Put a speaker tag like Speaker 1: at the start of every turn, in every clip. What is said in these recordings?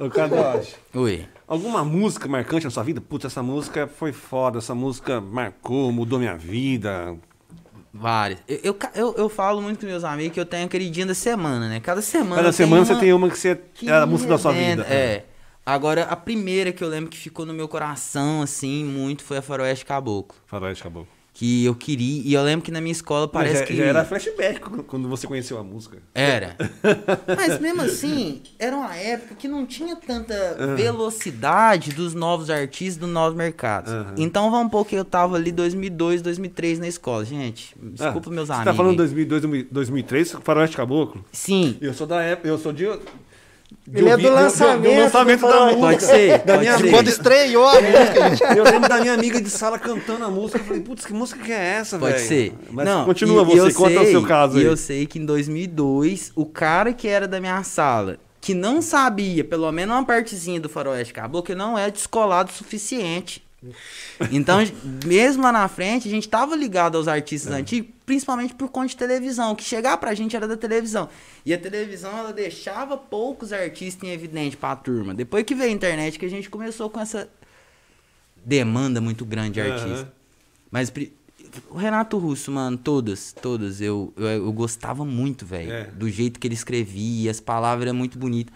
Speaker 1: Ô, Kadosh. Oi. Alguma música marcante na sua vida? Putz, essa música foi foda, essa música marcou, mudou minha vida. Várias. Eu, eu, eu, falo muito com
Speaker 2: meus amigos que eu tenho aquele dia da semana, né? Cada semana. Cada semana você tem
Speaker 1: uma que você. Que é a música da sua né? vida. É.
Speaker 2: Agora, a primeira que eu lembro que ficou no meu coração, assim, muito, foi a Faroeste Caboclo. Faroeste Caboclo que eu queria. E eu lembro que na minha escola parece já, é, que. Já era
Speaker 1: flashback quando você conheceu a música.
Speaker 2: Era. Mas mesmo assim, era uma época que não tinha tanta uhum. velocidade dos novos artistas dos novos mercados Uhum. Então vamos pôr que eu tava ali 2002, 2003 na escola. Gente, ah, desculpa ah, meus amigos. Você tá falando
Speaker 1: 2002, 2003, Faroeste Caboclo? Sim. Eu sou da época, eu sou de ele é do lançamento. Do, lançamento da música. Pode ser. Da minha ser. Quando estreou a é. música. Eu lembro da minha amiga de sala cantando a música. Eu falei, putz, que música que é essa, velho? Pode véio? ser. Mas Não, continua e, você, conta sei, o seu caso aí. E eu
Speaker 2: sei que em 2002, o cara que era da minha sala, que não sabia, pelo menos uma partezinha do faroeste caboclo, que não é descolado o suficiente então, mesmo lá na frente, a gente tava ligado aos artistas é. antigos, principalmente por conta de televisão. O que chegava pra gente era da televisão. E a televisão, ela deixava poucos artistas em evidente pra turma. Depois que veio a internet, que a gente começou com essa demanda muito grande de artista. Uhum. Mas o Renato Russo, mano, todas, todas, eu, eu, eu gostava muito, velho. É. Do jeito que ele escrevia, as palavras eram muito bonitas.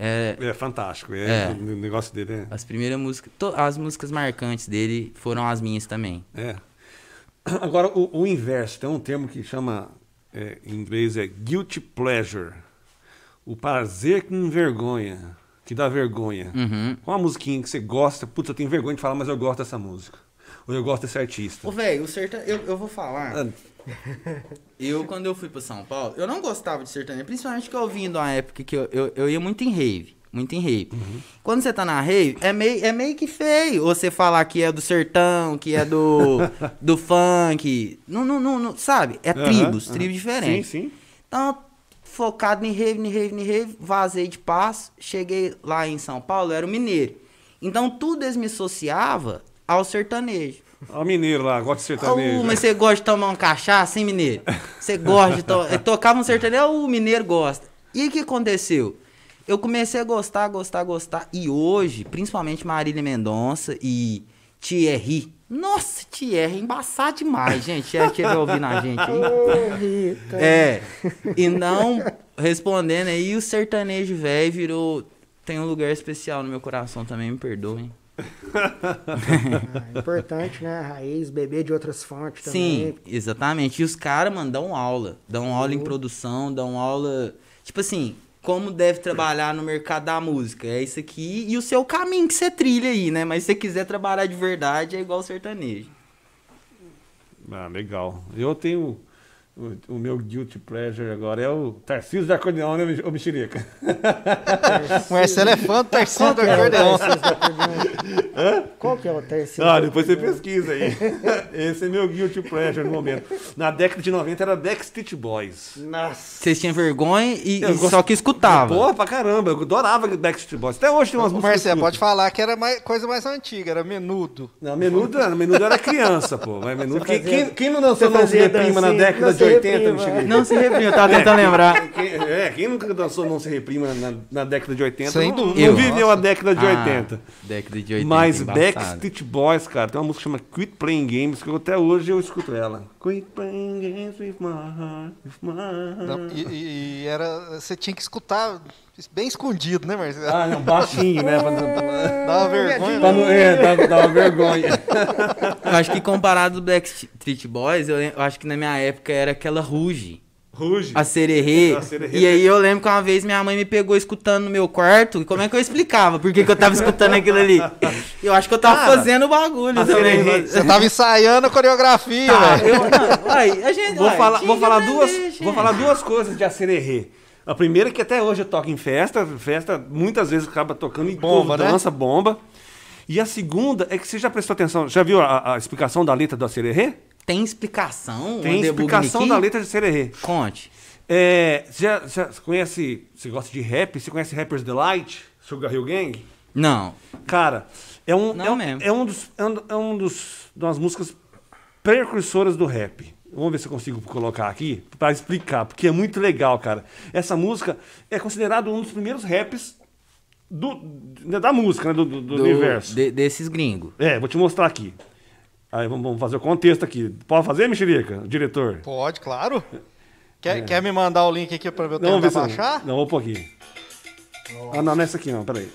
Speaker 2: É, é fantástico. É, é, O negócio dele é. As primeiras músicas. To, as músicas marcantes dele foram
Speaker 1: as minhas também. É. Agora, o, o inverso. Tem um termo que chama. É, em inglês é guilty pleasure. O prazer que envergonha. Que dá vergonha. Uhum. Qual a musiquinha que você gosta? Puta, eu tenho vergonha de falar, mas eu gosto dessa música. Ou eu gosto desse artista?
Speaker 2: Ô, velho, o sertanejo. Eu, eu vou falar. Ah.
Speaker 1: eu, quando eu fui
Speaker 2: pra São Paulo, eu não gostava de sertanejo, principalmente que eu vim de uma época que eu, eu, eu ia muito em rave. Muito em rave. Uhum. Quando você tá na rave, é meio, é meio que feio você falar que é do sertão, que é do, do funk. Não, não, não, não sabe? É uhum, tribos, uhum. tribos diferentes. Sim, sim. Então, focado em rave, em rave, em rave, vazei de paz Cheguei lá em São Paulo, era o mineiro. Então, tudo eles me associava ao sertanejo. ao mineiro lá, gosta de sertanejo. Oh, mas você gosta de tomar um cachaça, hein, mineiro? Você gosta de to... Eh, tocava um sertanejo, o mineiro gosta. E o que aconteceu? Eu comecei a gostar, gostar, gostar. E hoje, principalmente Marília Mendonça e Thierry. Nossa, Thierry, é embaçado demais, gente. Thierry que vai ouvir na gente. Hein? é.
Speaker 1: E não
Speaker 2: respondendo aí, o sertanejo velho virou. Tem um lugar especial no meu coração também, me perdoem ah, importante, né? Raiz, beber de outras fontes também. Sim, exatamente. E os caras, mano, dão aula. Dão aula em uhum. produção, dão aula. Tipo assim, como deve trabalhar no mercado da música. É isso aqui e o seu caminho que você trilha aí, né? Mas se você quiser trabalhar de verdade, é igual
Speaker 1: sertanejo. Ah, legal. Eu tenho o, meu guilty pleasure agora é o Tarcísio da Acordeão, né, ô mexerica? É é o Marcelo é Tarcísio da Acordeão. Qual que é o Tarcísio? Ah, depois você pesquisa aí. Esse é meu guilty pleasure no momento. Na década de 90 era Backstreet Boys. Nossa. Vocês tinham vergonha e, e gost... só que escutava. Porra, pra caramba. Eu adorava Backstreet Boys. Até hoje tem umas músicas. Marcelo, pode falar que era mais, coisa mais antiga, era menudo. Não, menudo, menudo era criança, pô. Mas menudo. Fazia... Quem, quem, não dançou mãozinha prima na década de 80 não cheguei. Não se reprima, eu tava tentando é, lembrar. Quem, é, quem nunca dançou Não Se Reprima na, na década de 80? Sem não, dúvida. Não viveu a década de ah, 80. Década de 80. Mas Backstreet Boys, cara, tem uma música chamada Quit Playing Games, que eu, até hoje eu escuto ela. Quit Playing Games with my heart, with my heart. Não, e, e, era. Você tinha que escutar Bem escondido, né, Marcelo? Ah, não, baixinho, né? É. dá uma vergonha. não, é, dá, dá uma vergonha. eu acho
Speaker 2: que comparado ao Street Boys, eu, eu, acho que na minha época era aquela Ruge. Ruge. É, a sererê. E aí eu lembro que uma vez minha mãe me pegou escutando no meu quarto. E como é que eu explicava por que, que eu tava escutando aquilo ali? Eu acho que eu tava Cara, fazendo o bagulho também. Você tava ensaiando a coreografia, tá, velho. Eu,
Speaker 1: não, a gente, vou falar, vou falar duas, vou falar duas coisas de a sererê. A primeira é que até hoje eu toco em festa, festa muitas vezes acaba tocando e bomba, povo, né? dança, bomba. E a segunda é que você já prestou atenção, já viu a, a explicação da letra do Acererê?
Speaker 2: Tem explicação? Tem explicação da letra
Speaker 1: do Acererê. Conte. É, você já, conhece, você gosta de rap? Você conhece Rapper's Delight? Sugar Hill Gang? Não. Cara, é um, Não é, um, mesmo. é um dos, é um, é um dos, das músicas precursoras do rap. Vamos ver se eu consigo colocar aqui para explicar, porque é muito legal, cara. Essa música é considerada um dos primeiros raps do, né, da música, né? do, do, do, do universo. De, desses gringos. É, vou te mostrar aqui. Aí vamos fazer o contexto aqui. Pode fazer, Mexerica, diretor? Pode, claro. Quer, é. quer me mandar o link aqui para eu tentar baixar? Não, vou pôr aqui. Nossa. Ah, não, nessa aqui não, peraí.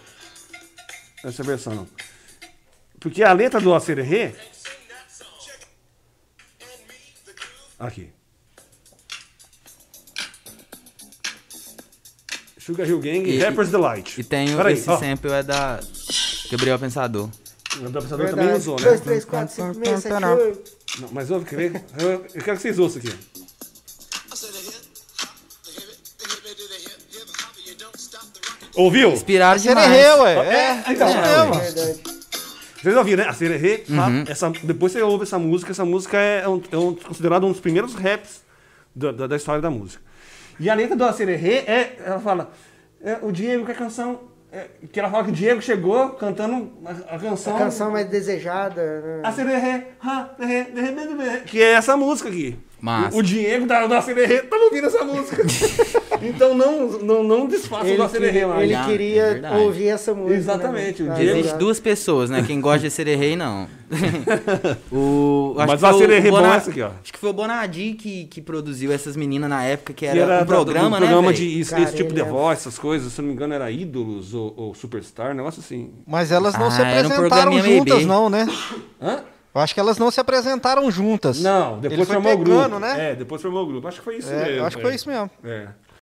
Speaker 1: Essa versão não. Porque a letra do Acererê Aqui. Sugar Hill Gang e, Rapper's Delight. E tem o esse aí,
Speaker 2: sample é da Gabriel Pensador.
Speaker 1: Gabriel Pensador Verdade. também usou, né? 2, 3, 4, 5, 6, 7, 8. mas ouve, quer Eu quero que vocês ouçam aqui. Ouviu? Inspiraram demais. Você erreu, ué. É, é, é, é, é, é, é, é, é, é, vocês ouviram, né? A Sererê, tá? Uhum. Essa, depois você ouve essa música, essa música é, é, um, é um, considerado um dos primeiros raps da, da, da, história da música. E a letra do Sererê é, ela fala, é, o Diego, que a canção é, que ela fala que o Diego chegou cantando a, a canção. A canção mais
Speaker 2: desejada. Né?
Speaker 1: A Sererê, que é essa música aqui. Mas... O, o Diego da, da Sererê tá ouvindo essa música. Então não, não, não desfaça ele o da Sererê mais. Ele ah, queria é ouvir essa música. Né? Exatamente. Né? Diego... Existe
Speaker 2: duas pessoas, né? Quem gosta de Sererê, não. o, Mas o Sererê rei bom essa aqui, ó. Acho que foi o Bonadi que, que produziu essas meninas na época, que era, era um programa, da, um né? programa véio? de Cara, esse tipo de é voz,
Speaker 1: essas coisas. Se não me engano, era Ídolos ou, ou Superstar, um negócio assim. Mas elas não ah, se apresentaram um juntas, não, né? Hã? Eu acho que elas não se apresentaram juntas. Não, depois formou pegando, o grupo. né? É, depois formou o grupo. Acho que foi isso é, mesmo. Acho que foi é. isso mesmo. É.